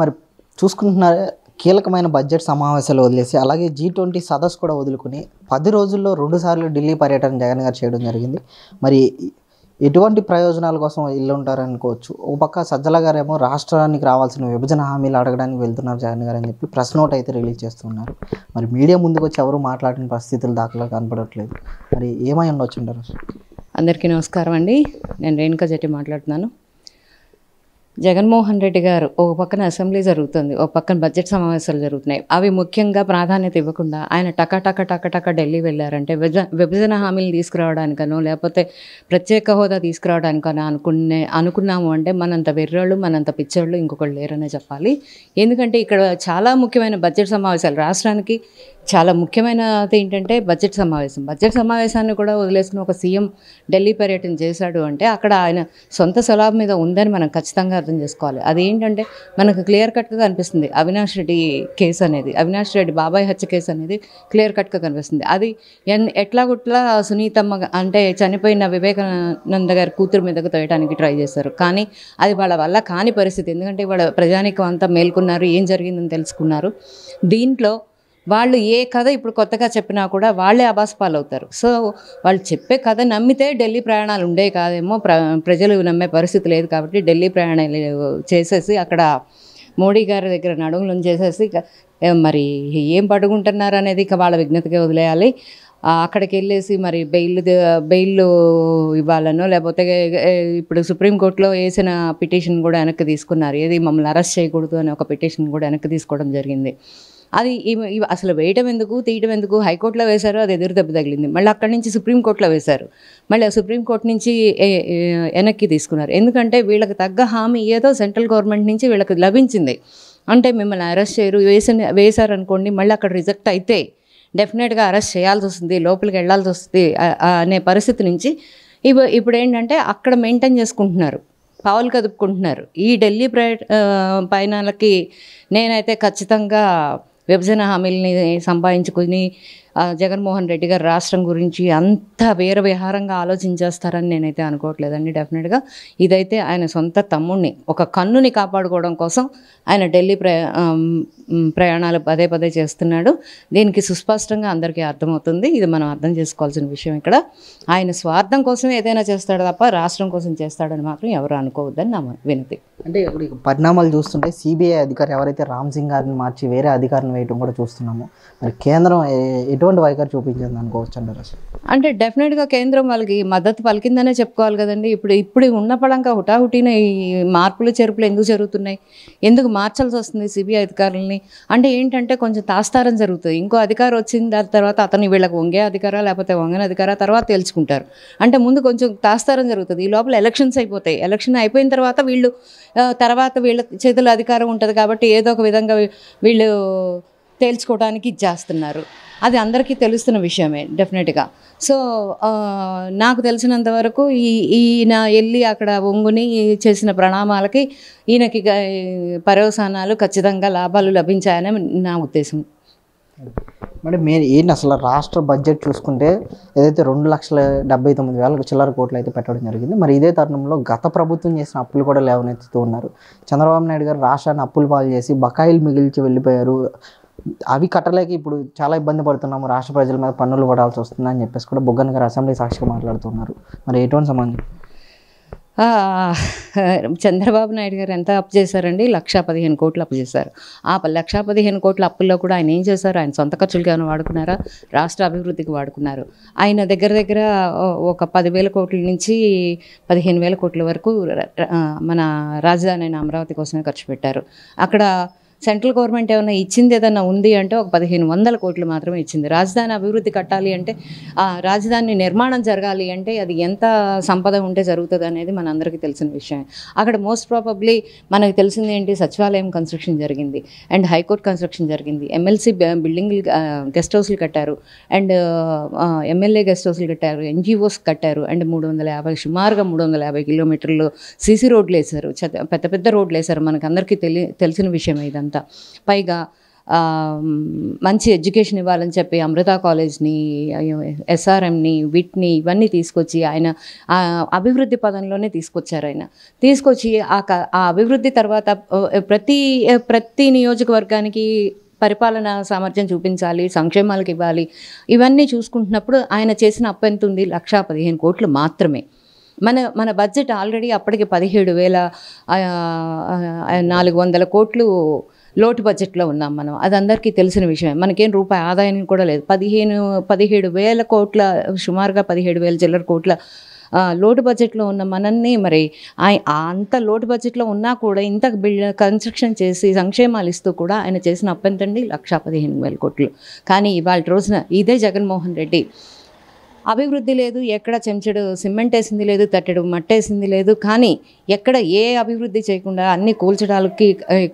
మరి చూసుకుంటున్న కీలకమైన బడ్జెట్ సమావేశాలు వదిలేసి అలాగే జీ ట్వంటీ సదస్సు కూడా వదులుకుని పది రోజుల్లో రెండుసార్లు ఢిల్లీ పర్యటన జగన్ గారు చేయడం జరిగింది మరి ఎటువంటి ప్రయోజనాల కోసం వెళ్ళుంటారు అనుకోవచ్చు ఒక పక్క సజ్జల గారేమో రాష్ట్రానికి రావాల్సిన విభజన హామీలు అడగడానికి వెళ్తున్నారు జగన్ గారు అని చెప్పి ప్రశ్న నోట్ అయితే రిలీజ్ చేస్తున్నారు మరి మీడియా ముందుకు వచ్చి ఎవరు మాట్లాడిన పరిస్థితులు దాఖలా కనపడట్లేదు మరి ఏమై ఉండొచ్చు అందరికీ నమస్కారం అండి నేను రేణుకా జట్టి మాట్లాడుతున్నాను జగన్మోహన్ రెడ్డి గారు ఒక పక్కన అసెంబ్లీ జరుగుతుంది ఒక పక్కన బడ్జెట్ సమావేశాలు జరుగుతున్నాయి అవి ముఖ్యంగా ప్రాధాన్యత ఇవ్వకుండా ఆయన టక టక టక టక ఢిల్లీ వెళ్ళారంటే విభజన హామీలు తీసుకురావడానికనో లేకపోతే ప్రత్యేక హోదా తీసుకురావడానికనో అనుకునే అనుకున్నాము అంటే మనంత వెర్రోళ్ళు మనంత పిచ్చోళ్ళు ఇంకొకళ్ళు లేరనే చెప్పాలి ఎందుకంటే ఇక్కడ చాలా ముఖ్యమైన బడ్జెట్ సమావేశాలు రాష్ట్రానికి చాలా ముఖ్యమైనది ఏంటంటే బడ్జెట్ సమావేశం బడ్జెట్ సమావేశాన్ని కూడా వదిలేసుకుని ఒక సీఎం ఢిల్లీ పర్యటన చేశాడు అంటే అక్కడ ఆయన సొంత సొలాబ్ మీద ఉందని మనం ఖచ్చితంగా అర్థం చేసుకోవాలి అదేంటంటే మనకు క్లియర్ కట్గా కనిపిస్తుంది అవినాష్ రెడ్డి కేసు అనేది అవినాష్ రెడ్డి బాబాయ్ హత్య కేసు అనేది క్లియర్ కట్గా కనిపిస్తుంది అది ఎన్ ఎట్లాగుట్లా సునీతమ్మ అంటే చనిపోయిన వివేకానంద గారి కూతురు మీదకు తోయడానికి ట్రై చేశారు కానీ అది వాళ్ళ వల్ల కాని పరిస్థితి ఎందుకంటే వాళ్ళ ప్రజానికం అంతా మేల్కొన్నారు ఏం జరిగిందని తెలుసుకున్నారు దీంట్లో వాళ్ళు ఏ కథ ఇప్పుడు కొత్తగా చెప్పినా కూడా వాళ్ళే అబాస్పాలు అవుతారు సో వాళ్ళు చెప్పే కథ నమ్మితే ఢిల్లీ ప్రయాణాలు ఉండే కాదేమో ప్ర ప్రజలు నమ్మే పరిస్థితి లేదు కాబట్టి ఢిల్లీ ప్రయాణాలు చేసేసి అక్కడ మోడీ గారి దగ్గర నడుములను చేసేసి మరి ఏం పడుకుంటున్నారు అనేది ఇక వాళ్ళ విజ్ఞతకే వదిలేయాలి అక్కడికి వెళ్ళేసి మరి బెయిల్ బెయిల్ ఇవ్వాలనో లేకపోతే ఇప్పుడు సుప్రీంకోర్టులో వేసిన పిటిషన్ కూడా వెనక్కి తీసుకున్నారు ఏది మమ్మల్ని అరెస్ట్ చేయకూడదు అనే ఒక పిటిషన్ కూడా వెనక్కి తీసుకోవడం జరిగింది అది అసలు వేయటం ఎందుకు తీయటం ఎందుకు హైకోర్టులో వేశారు అది ఎదురు దెబ్బ తగిలింది మళ్ళీ అక్కడి నుంచి సుప్రీంకోర్టులో వేశారు మళ్ళీ సుప్రీంకోర్టు నుంచి వెనక్కి తీసుకున్నారు ఎందుకంటే వీళ్ళకి తగ్గ హామీ ఏదో సెంట్రల్ గవర్నమెంట్ నుంచి వీళ్ళకి లభించింది అంటే మిమ్మల్ని అరెస్ట్ చేయరు వేసిన వేశారనుకోండి మళ్ళీ అక్కడ రిజెక్ట్ అయితే డెఫినెట్గా అరెస్ట్ చేయాల్సి వస్తుంది లోపలికి వెళ్లాల్సి వస్తుంది అనే పరిస్థితి నుంచి ఇవ ఇప్పుడు ఏంటంటే అక్కడ మెయింటైన్ చేసుకుంటున్నారు పావులు కదుపుకుంటున్నారు ఈ ఢిల్లీ ప్రై పయనాలకి నేనైతే ఖచ్చితంగా విభజన హామీలని సంపాదించుకుని జగన్మోహన్ రెడ్డి గారు రాష్ట్రం గురించి అంత విహారంగా ఆలోచించేస్తారని నేనైతే అనుకోవట్లేదండి డెఫినెట్గా ఇదైతే ఆయన సొంత తమ్ముడిని ఒక కన్నుని కాపాడుకోవడం కోసం ఆయన ఢిల్లీ ప్రయాణాలు పదే పదే చేస్తున్నాడు దీనికి సుస్పష్టంగా అందరికీ అర్థమవుతుంది ఇది మనం అర్థం చేసుకోవాల్సిన విషయం ఇక్కడ ఆయన స్వార్థం కోసం ఏదైనా చేస్తాడు తప్ప రాష్ట్రం కోసం చేస్తాడని మాత్రం ఎవరు అనుకోవద్దని నా వినతి అంటే ఇప్పుడు పరిణామాలు చూస్తుంటే సిబిఐ అధికారి ఎవరైతే రామ్ సింగ్ గారిని మార్చి వేరే అధికారిని వేయటం కూడా చూస్తున్నాము మరి కేంద్రం ఎటువంటి వైఖరి చూపించింది అనుకోవచ్చు అంటారు అసలు అంటే డెఫినెట్గా కేంద్రం వాళ్ళకి మద్దతు పలికిందనే చెప్పుకోవాలి కదండి ఇప్పుడు ఇప్పుడు ఉన్న పడంక హుటాహుటిన ఈ మార్పులు చేర్పులు ఎందుకు జరుగుతున్నాయి ఎందుకు మార్చాల్సి వస్తుంది సిబిఐ అధికారులని అంటే ఏంటంటే కొంచెం తాస్తారం జరుగుతుంది ఇంకో అధికారం వచ్చిన దాని తర్వాత అతను వీళ్ళకి వంగే అధికారా లేకపోతే వంగన అధికారా తర్వాత తెలుసుకుంటారు అంటే ముందు కొంచెం తాస్తారం జరుగుతుంది ఈ లోపల ఎలక్షన్స్ అయిపోతాయి ఎలక్షన్ అయిపోయిన తర్వాత వీళ్ళు తర్వాత వీళ్ళ చేతిలో అధికారం ఉంటుంది కాబట్టి ఏదో ఒక విధంగా వీళ్ళు తేల్చుకోవడానికి చేస్తున్నారు అది అందరికీ తెలుస్తున్న విషయమే డెఫినెట్గా సో నాకు తెలిసినంత వరకు ఈ ఈయన వెళ్ళి అక్కడ ఒంగుని చేసిన ప్రణామాలకి ఈయనకి పర్యవసానాలు ఖచ్చితంగా లాభాలు లభించాయనే నా ఉద్దేశం మరి మీరు ఏంటి అసలు రాష్ట్ర బడ్జెట్ చూసుకుంటే ఏదైతే రెండు లక్షల డెబ్బై తొమ్మిది వేల చిల్లర కోట్లు అయితే పెట్టడం జరిగింది మరి ఇదే తరుణంలో గత ప్రభుత్వం చేసిన అప్పులు కూడా లేవనెత్తుతూ ఉన్నారు చంద్రబాబు నాయుడు గారు రాష్ట్రాన్ని అప్పులు పాలు చేసి బకాయిలు మిగిల్చి వెళ్ళిపోయారు అవి కట్టలేక ఇప్పుడు చాలా ఇబ్బంది పడుతున్నాము రాష్ట్ర ప్రజల మీద పన్నులు పడాల్సి వస్తుందని చెప్పేసి కూడా బుగ్గన్ గారు అసెంబ్లీ సాక్షిగా మాట్లాడుతున్నారు మరి ఎటువంటి సంబంధం చంద్రబాబు నాయుడు గారు ఎంత అప్పు చేశారండి లక్ష పదిహేను కోట్లు అప్పు చేశారు ఆ లక్ష పదిహేను కోట్ల అప్పుల్లో కూడా ఆయన ఏం చేశారు ఆయన సొంత ఖర్చులకి ఏమైనా వాడుకున్నారా రాష్ట్ర అభివృద్ధికి వాడుకున్నారు ఆయన దగ్గర దగ్గర ఒక పదివేల కోట్ల నుంచి పదిహేను వేల కోట్ల వరకు మన రాజధాని అయిన అమరావతి కోసమే ఖర్చు పెట్టారు అక్కడ సెంట్రల్ గవర్నమెంట్ ఏమైనా ఇచ్చింది ఏదైనా ఉంది అంటే ఒక పదిహేను వందల కోట్లు మాత్రమే ఇచ్చింది రాజధాని అభివృద్ధి కట్టాలి అంటే ఆ రాజధాని నిర్మాణం జరగాలి అంటే అది ఎంత సంపద ఉంటే జరుగుతుంది అనేది అందరికీ తెలిసిన విషయం అక్కడ మోస్ట్ ప్రాబబ్లీ మనకు తెలిసింది ఏంటి సచివాలయం కన్స్ట్రక్షన్ జరిగింది అండ్ హైకోర్టు కన్స్ట్రక్షన్ జరిగింది ఎమ్మెల్సీ బిల్డింగ్లు గెస్ట్ హౌస్లు కట్టారు అండ్ ఎమ్మెల్యే గెస్ట్ హౌస్లు కట్టారు ఎన్జిఓస్ కట్టారు అండ్ మూడు వందల యాభై సుమారుగా మూడు వందల యాభై కిలోమీటర్లు సీసీ రోడ్లు వేశారు పెద్ద పెద్ద రోడ్లు వేశారు మనకు అందరికీ తెలి తెలిసిన విషయం ఇదంతా అంతా పైగా మంచి ఎడ్యుకేషన్ ఇవ్వాలని చెప్పి అమృత కాలేజ్ని ఎస్ఆర్ఎంని విట్ని ఇవన్నీ తీసుకొచ్చి ఆయన అభివృద్ధి పదంలోనే తీసుకొచ్చారు ఆయన తీసుకొచ్చి ఆ అభివృద్ధి తర్వాత ప్రతి ప్రతి నియోజకవర్గానికి పరిపాలన సామర్థ్యం చూపించాలి సంక్షేమాలకు ఇవ్వాలి ఇవన్నీ చూసుకుంటున్నప్పుడు ఆయన చేసిన అప్పెంతుంది లక్షా పదిహేను కోట్లు మాత్రమే మన మన బడ్జెట్ ఆల్రెడీ అప్పటికి పదిహేడు వేల నాలుగు వందల కోట్లు లోటు బడ్జెట్లో ఉన్నాం మనం అది అందరికీ తెలిసిన విషయమే మనకేం రూపాయి ఆదాయం కూడా లేదు పదిహేను పదిహేడు వేల కోట్ల సుమారుగా పదిహేడు వేల చిల్లర కోట్ల లోటు బడ్జెట్లో ఉన్న మనల్ని మరి అంత లోటు బడ్జెట్లో ఉన్నా కూడా ఇంత బిల్డ్ కన్స్ట్రక్షన్ చేసి సంక్షేమాలు ఇస్తూ కూడా ఆయన చేసిన అప్పెంతండి లక్షా పదిహేను వేల కోట్లు కానీ ఇవాళ రోజున ఇదే జగన్మోహన్ రెడ్డి అభివృద్ధి లేదు ఎక్కడ చెంచడు సిమెంట్ వేసింది లేదు తట్టెడు మట్టేసింది లేదు కానీ ఎక్కడ ఏ అభివృద్ధి చేయకుండా అన్ని కూల్చడానికి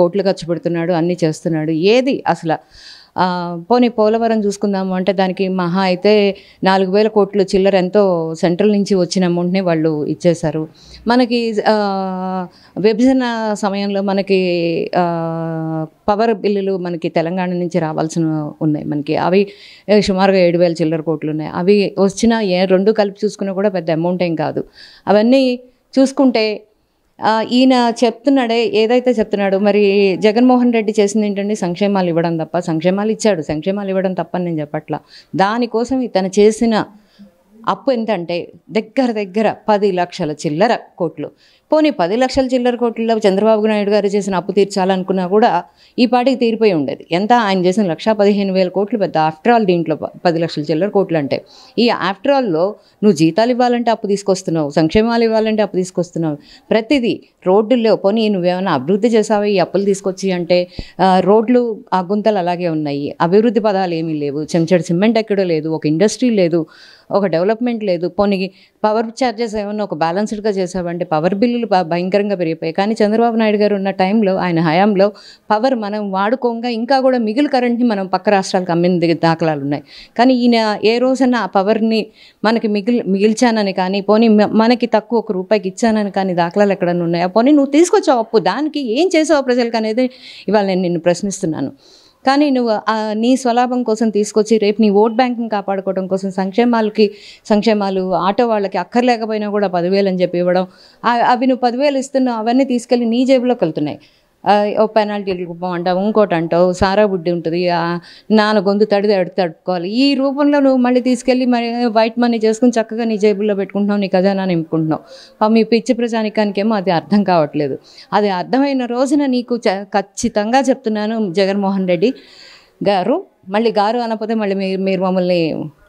కోట్లు ఖర్చు పెడుతున్నాడు అన్నీ చేస్తున్నాడు ఏది అసలు పోనీ పోలవరం చూసుకుందాము అంటే దానికి మహా అయితే నాలుగు వేల కోట్లు చిల్లర ఎంతో సెంట్రల్ నుంచి వచ్చిన అమౌంట్ని వాళ్ళు ఇచ్చేశారు మనకి విభజన సమయంలో మనకి పవర్ బిల్లులు మనకి తెలంగాణ నుంచి రావాల్సిన ఉన్నాయి మనకి అవి సుమారుగా ఏడు వేల చిల్లర కోట్లు ఉన్నాయి అవి వచ్చిన ఏ రెండు కలిపి చూసుకున్నా కూడా పెద్ద అమౌంట్ ఏం కాదు అవన్నీ చూసుకుంటే ఈయన చెప్తున్నాడే ఏదైతే చెప్తున్నాడు మరి జగన్మోహన్ రెడ్డి చేసింది ఏంటంటే సంక్షేమాలు ఇవ్వడం తప్ప సంక్షేమాలు ఇచ్చాడు సంక్షేమాలు ఇవ్వడం తప్పని నేను చెప్పట్లా దానికోసం ఇతను చేసిన అప్పు ఎంత అంటే దగ్గర దగ్గర పది లక్షల చిల్లర కోట్లు పోనీ పది లక్షల చిల్లర కోట్లలో చంద్రబాబు నాయుడు గారు చేసిన అప్పు తీర్చాలనుకున్నా కూడా ఈ పాటికి తీరిపోయి ఉండేది ఎంత ఆయన చేసిన లక్ష పదిహేను వేల కోట్లు పెద్ద ఆఫ్టర్ ఆల్ దీంట్లో పది లక్షల చిల్లర కోట్లు అంటే ఈ ఆఫ్టర్ ఆల్లో నువ్వు జీతాలు ఇవ్వాలంటే అప్పు తీసుకొస్తున్నావు సంక్షేమాలు ఇవ్వాలంటే అప్పు తీసుకొస్తున్నావు ప్రతిదీ రోడ్డుల్లో పోనీ నువ్వేమైనా అభివృద్ధి చేసావు ఈ అప్పులు తీసుకొచ్చి అంటే రోడ్లు ఆ గుంతలు అలాగే ఉన్నాయి అభివృద్ధి పదాలు ఏమీ లేవు చెంచడు సిమెంట్ ఎక్కడో లేదు ఒక ఇండస్ట్రీ లేదు ఒక డెవలప్మెంట్ లేదు పోనీ పవర్ ఛార్జెస్ ఏమైనా ఒక బ్యాలెన్స్డ్గా చేసావంటే పవర్ బిల్ పెళ్లిళ్ళు భయంకరంగా పెరిగిపోయాయి కానీ చంద్రబాబు నాయుడు గారు ఉన్న టైంలో ఆయన హయాంలో పవర్ మనం వాడుకోగా ఇంకా కూడా మిగిలిన కరెంట్ని మనం పక్క రాష్ట్రాలకు అమ్మిన దాఖలాలు ఉన్నాయి కానీ ఈయన ఏ రోజైనా ఆ పవర్ని మనకి మిగిలి మిగిల్చానని కానీ పోనీ మనకి తక్కువ ఒక రూపాయికి ఇచ్చానని కానీ దాఖలాలు ఎక్కడన్నా ఉన్నాయా పోనీ నువ్వు తీసుకొచ్చావు అప్పు దానికి ఏం చేసావు ప్రజలకు అనేది ఇవాళ నేను నిన్ను ప్రశ్నిస్తున్నాను కానీ నువ్వు నీ స్వలాభం కోసం తీసుకొచ్చి రేపు నీ ఓట్ బ్యాంకింగ్ కాపాడుకోవడం కోసం సంక్షేమాలకి సంక్షేమాలు ఆటో వాళ్ళకి అక్కర్లేకపోయినా కూడా పదివేలు అని చెప్పి ఇవ్వడం అవి నువ్వు పదివేలు ఇస్తున్నావు అవన్నీ తీసుకెళ్ళి నీ జేబులోకి వెళ్తున్నాయి ఓ పెనాల్టీ పోమంటావు ఇంకోటి అంటావు సారా బుడ్డి ఉంటుంది నాన్న గొంతు తడి తడుకోవాలి ఈ రూపంలో నువ్వు మళ్ళీ తీసుకెళ్ళి మరి వైట్ మనీ చేసుకుని చక్కగా నీ జేబుల్లో పెట్టుకుంటున్నావు నీ ఖజానా నింపుకుంటున్నావు మీ పిచ్చి ప్రజానికానికేమో అది అర్థం కావట్లేదు అది అర్థమైన రోజున నీకు ఖచ్చితంగా చెప్తున్నాను జగన్మోహన్ రెడ్డి గారు మళ్ళీ గారు అనకపోతే మళ్ళీ మీరు మీరు మమ్మల్ని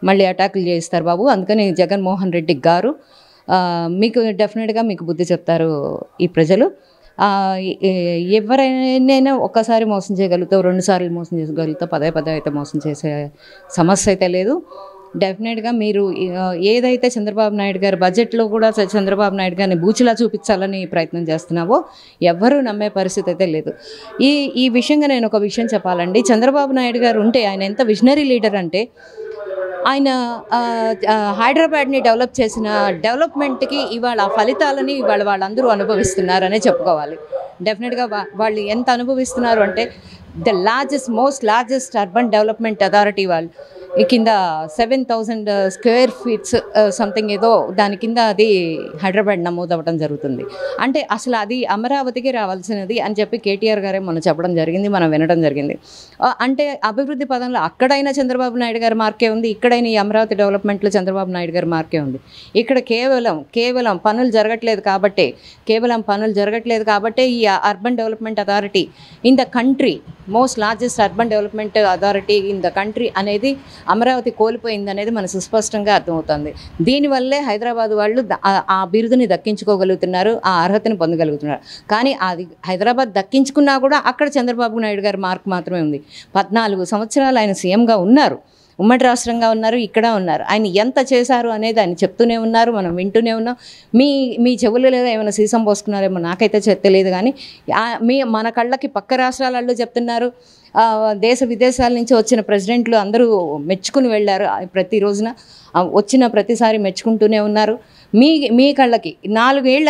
మళ్ళీ అటాకులు చేస్తారు బాబు అందుకని జగన్మోహన్ రెడ్డి గారు మీకు డెఫినెట్గా మీకు బుద్ధి చెప్తారు ఈ ప్రజలు ఎవరైనా ఒక్కసారి మోసం చేయగలుగుతావు రెండుసార్లు మోసం చేయగలుగుతావు పదే పదే అయితే మోసం చేసే సమస్య అయితే లేదు డెఫినెట్గా మీరు ఏదైతే చంద్రబాబు నాయుడు గారి బడ్జెట్లో కూడా చంద్రబాబు నాయుడు గారిని బూచిలా చూపించాలని ప్రయత్నం చేస్తున్నావో ఎవ్వరూ నమ్మే పరిస్థితి అయితే లేదు ఈ ఈ విషయంగా నేను ఒక విషయం చెప్పాలండి చంద్రబాబు నాయుడు గారు ఉంటే ఆయన ఎంత విజనరీ లీడర్ అంటే ఆయన హైదరాబాద్ని డెవలప్ చేసిన డెవలప్మెంట్కి ఇవాళ ఫలితాలని ఇవాళ వాళ్ళందరూ అనుభవిస్తున్నారనే చెప్పుకోవాలి డెఫినెట్గా వాళ్ళు ఎంత అనుభవిస్తున్నారు అంటే the largest most largest urban development authority వాళ్ళు కింద seven thousand square feets something ఏదో దాని కింద అది హైదరాబాద్ అవ్వడం జరుగుతుంది అంటే అసలు అది అమరావతికి రావాల్సినది అని చెప్పి కేటీఆర్ గారే మనం చెప్పడం జరిగింది మనం వినడం జరిగింది అంటే అభివృద్ధి పదంలో అక్కడైనా చంద్రబాబు నాయుడు గారి మార్కే ఉంది ఇక్కడైనా ఈ అమరావతి డెవలప్మెంట్లో చంద్రబాబు నాయుడు గారి మార్కే ఉంది ఇక్కడ కేవలం కేవలం పనులు జరగట్లేదు కాబట్టి కేవలం పనులు జరగట్లేదు కాబట్టి ఈ urban development authority in the country most largest urban development authority in the country అనేది అమరావతి కోల్పోయింది అనేది మనకు సుస్పష్టంగా అర్థమవుతుంది దీనివల్లే హైదరాబాద్ వాళ్ళు ఆ బిరుదుని దక్కించుకోగలుగుతున్నారు ఆ అర్హతను పొందగలుగుతున్నారు కానీ అది హైదరాబాద్ దక్కించుకున్నా కూడా అక్కడ చంద్రబాబు నాయుడు గారి మార్క్ మాత్రమే ఉంది పద్నాలుగు సంవత్సరాలు ఆయన సీఎంగా ఉన్నారు ఉమ్మడి రాష్ట్రంగా ఉన్నారు ఇక్కడ ఉన్నారు ఆయన ఎంత చేశారు అనేది ఆయన చెప్తూనే ఉన్నారు మనం వింటూనే ఉన్నాం మీ మీ చెవులు లేదా ఏమైనా సీసం పోసుకున్నారేమో నాకైతే తెలియదు కానీ మీ మన కళ్ళకి పక్క రాష్ట్రాలలో చెప్తున్నారు దేశ విదేశాల నుంచి వచ్చిన ప్రెసిడెంట్లు అందరూ మెచ్చుకుని వెళ్ళారు ప్రతిరోజున వచ్చిన ప్రతిసారి మెచ్చుకుంటూనే ఉన్నారు మీ మీ కళ్ళకి నాలుగేళ్ల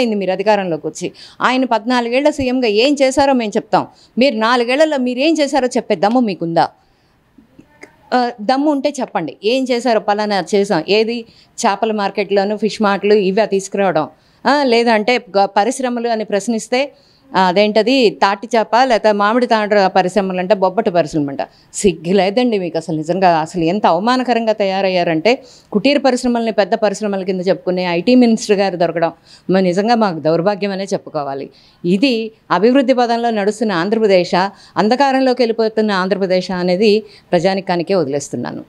అయింది మీరు అధికారంలోకి వచ్చి ఆయన పద్నాలుగేళ్ల సీఎంగా ఏం చేశారో మేము చెప్తాం మీరు నాలుగేళ్లలో ఏం చేశారో చెప్పే దమ్ము మీకుందా దమ్ము ఉంటే చెప్పండి ఏం చేశారో పలానా చేసాం ఏది చేపల మార్కెట్లోను ఫిష్ మార్ట్లు ఇవే తీసుకురావడం లేదంటే పరిశ్రమలు అని ప్రశ్నిస్తే అదేంటది తాటి చేప లేకపోతే మామిడి తాండ్ర పరిశ్రమలు అంటే బొబ్బటి పరిశ్రమ అంట సిగ్గులేదండి మీకు అసలు నిజంగా అసలు ఎంత అవమానకరంగా తయారయ్యారంటే కుటీర పరిశ్రమల్ని పెద్ద పరిశ్రమల కింద చెప్పుకునే ఐటీ మినిస్టర్ గారు దొరకడం మేము నిజంగా మాకు దౌర్భాగ్యమనే చెప్పుకోవాలి ఇది అభివృద్ధి పదంలో నడుస్తున్న ఆంధ్రప్రదేశ అంధకారంలోకి వెళ్ళిపోతున్న ఆంధ్రప్రదేశ్ అనేది ప్రజానికానికే వదిలేస్తున్నాను